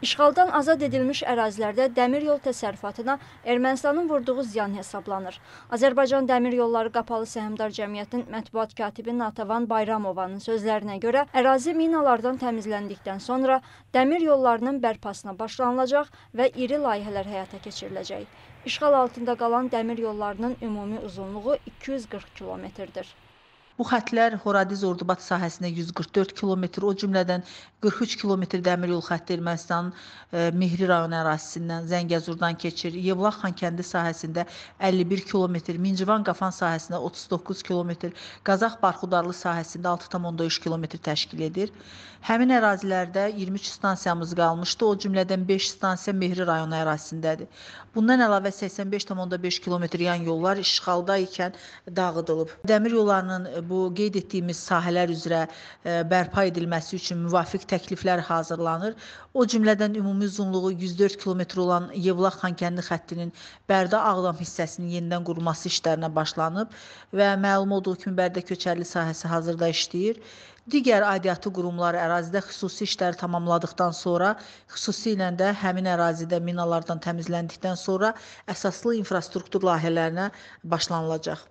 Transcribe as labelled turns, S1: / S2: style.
S1: İşğaldan azad edilmiş ərazilərdə dəmir yol təsərrüfatına Ermənistanın vurduğu ziyan hesablanır. Azərbaycan Dəmir Yolları Qapalı Səhmdar Cəmiyyətinin mətbuat katibi Natavan Bayramovanın sözlərinə görə, ərazi minalardan təmizləndikdən sonra dəmir yollarının bərpasına başlanılacaq və iri layihələr həyata keçiriləcək. İşğal altında qalan dəmir yollarının ümumi uzunluğu 240 kilometrdir.
S2: Bu xətlər Horadiz Ordubad sahəsinə 144 km, o cümlədən 43 km dəmir yol xətti Ermənistanın e, Mehri rayon ərazisindən Zəngəzurdan keçir. Yevlaxan kəndi sahəsində 51 km, Mincivan Qafan sahəsində 39 km, Qazax Barxudarlı sahəsində 6,3 km təşkil edir. Həmin ərazilərdə 23 stansiyamız qalmışdı. O cümlədən 5 stansiya Mehri rayonu ərazisindədir. Bundan əlavə 85,5 km yan yollar işğalda ikən dağıdılıb. Dəmir yollarının e, bu qeyd etdiyimiz sahələr üzrə e, bərpa edilməsi üçün müvafiq təkliflər hazırlanır. O cümlədən ümumi uzunluğu 104 km olan Yevlax-Xankəndi xəttinin Bərdə-Ağdam hissəsinin yenidən qurulması işlərinə başlanıb və məlum olduğu kimi Bərdə köçərli sahəsi hazırda işləyir. Digər aidiyyatı qurumlar ərazidə xüsusi işləri tamamladıqdan sonra, xüsusilə də həmin ərazidə minalardan təmizləndikdən sonra əsaslı infrastruktur layihələrinə başlanılacaq.